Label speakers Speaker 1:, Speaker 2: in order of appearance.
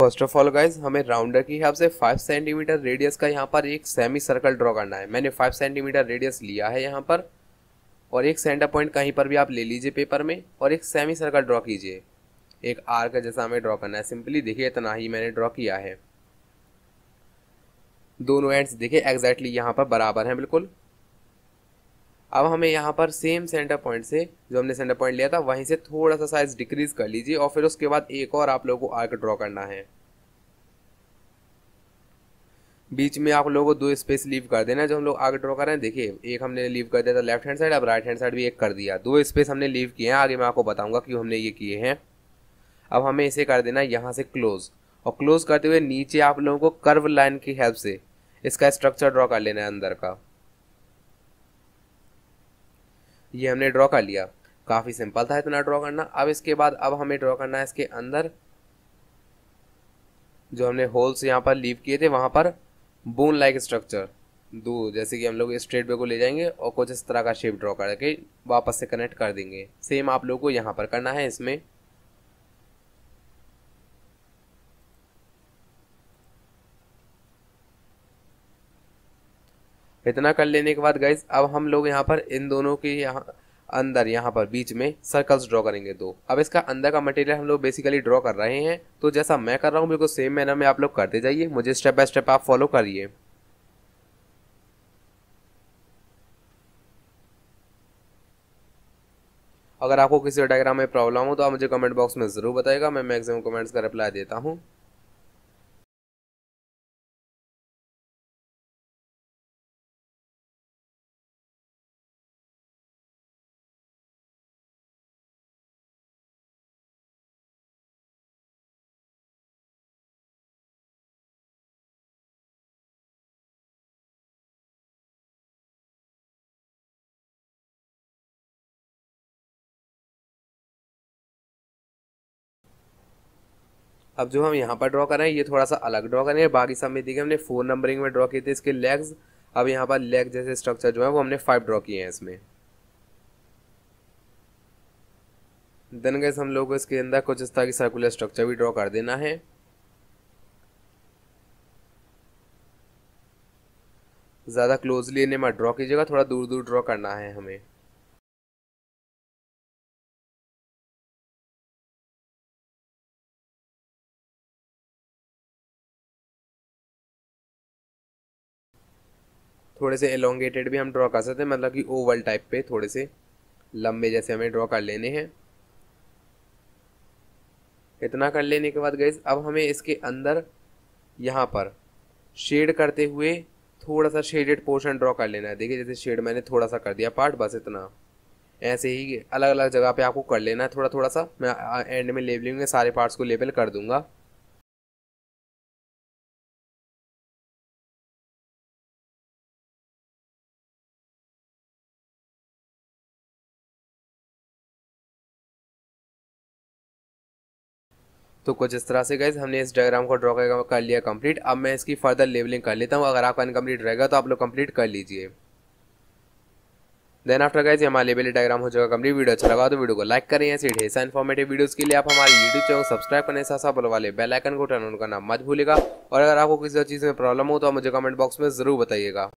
Speaker 1: first of all guys हमें राउंडर के हिसाब से 5 सेंटीमीटर रेडियस का यहाँ पर एक सेमी सर्कल ड्रॉ करना है मैंने 5 सेंटीमीटर रेडियस लिया है यहाँ पर और एक सेंटर पॉइंट कहीं पर भी आप ले लीजिए पेपर में और एक सेमी सर्कल ड्रॉ कीजिए एक आर का जैसा हमें ड्रॉ करना है सिंपली देखिए इतना ही मैंने ड्रॉ किया है दोनों एंड्स देखिए एग्जैक्टली यहाँ पर बराबर हैं बिल्कुल अब हमें यहाँ पर सेम सेंटर पॉइंट से जो हमने सेंटर पॉइंट लिया था वहीं से थोड़ा सा साइज डिक्रीज कर लीजिए और फिर उसके बाद एक और आप लोगों को आर्क ड्रॉ करना है बीच में आप लोगों को दो स्पेस लीव कर देना जो हम लोग आगे ड्रॉ कर रहे हैं देखिए एक हमने लीव कर दिया था लेफ्ट हैंड साइड अब राइट हैंड साइड भी एक कर दिया दो स्पेस हमने लीव किए हैं आगे मैं आपको बताऊंगा क्यों हमने ये किए हैं अब हमें इसे कर देना यहाँ से क्लोज और क्लोज करते हुए नीचे आप लोगों को कर्व लाइन की हेल्प से इसका स्ट्रक्चर ड्रॉ कर लेना है अंदर का ये हमने ड्रॉ कर लिया काफ़ी सिंपल था इतना ड्रॉ करना अब इसके बाद अब हमें ड्रॉ करना है इसके अंदर जो हमने होल्स यहाँ पर लीव किए थे वहां पर बोन लाइक स्ट्रक्चर दो जैसे कि हम लोग स्ट्रेट वे को ले जाएंगे और कुछ इस तरह का शेप ड्रॉ करके वापस से कनेक्ट कर देंगे सेम आप लोगों को यहाँ पर करना है इसमें इतना कर लेने के बाद गाइज अब हम लोग यहाँ पर इन दोनों के यहाँ अंदर यहाँ पर बीच में सर्कल्स ड्रॉ करेंगे दो अब इसका अंदर का मटेरियल हम लोग बेसिकली ड्रॉ कर रहे हैं तो जैसा मैं कर रहा हूँ बिल्कुल सेम मैनर में आप लोग करते जाइए मुझे स्टेप बाय स्टेप आप फॉलो करिए अगर आपको किसी डायग्राम में प्रॉब्लम हो तो आप मुझे कमेंट बॉक्स में ज़रूर बताएगा मैं मैक्सिमम कमेंट्स का रिप्लाई देता हूँ अब जो हम यहाँ पर ड्रॉ कर रहे हैं ये थोड़ा सा अलग ड्रॉ करेंगे बाकी सब में देखिए हमने फोर नंबरिंग में ड्रॉ किए थे इसके लेग्स अब यहाँ पर लेग जैसे स्ट्रक्चर जो है वो हमने फाइव ड्रॉ किए हैं इसमें देन गैस हम लोग इसके अंदर कुछ इस तरह की सर्कुलर स्ट्रक्चर भी ड्रॉ कर देना है ज़्यादा क्लोजली इन्हें मत ड्रॉ कीजिएगा थोड़ा दूर दूर ड्रॉ करना है हमें थोड़े से एलोंगेटेड भी हम ड्रॉ कर सकते हैं मतलब कि ओवल टाइप पे थोड़े से लंबे जैसे हमें ड्रॉ कर लेने हैं इतना कर लेने के बाद गई अब हमें इसके अंदर यहाँ पर शेड करते हुए थोड़ा सा शेडेड पोर्शन ड्रॉ कर लेना है देखिए जैसे शेड मैंने थोड़ा सा कर दिया पार्ट बस इतना ऐसे ही अलग अलग जगह पे आपको कर लेना है थोड़ा थोड़ा सा मैं एंड में लेबलिंग में सारे पार्ट्स को लेबल कर दूंगा तो कुछ इस तरह से गए हमने इस डायग्राम को ड्रॉ कर लिया कंप्लीट अब मैं इसकी फर्दर लेवलिंग कर लेता हूँ अगर आपका इनकम्प्लीट रहेगा तो आप लोग कंप्लीट कर लीजिए देन आफ्टर गाइज हमारा लेवल डायग्राम हो जाएगा कंप्लीट वीडियो अच्छा लगा तो वीडियो को लाइक करें ऐसे ढेर सा इन्फॉर्मेटिव वीडियोस के लिए आप हमारे यूट्यूब चैनल सब्सक्राइब करने साथ साथ वाले बेल आइकन को टर्न ऑन करना मत भूलेगा और अगर आपको किसी चीज़ में प्रॉब्लम हो तो आप मुझे कमेंट बॉक्स में जरूर बताइएगा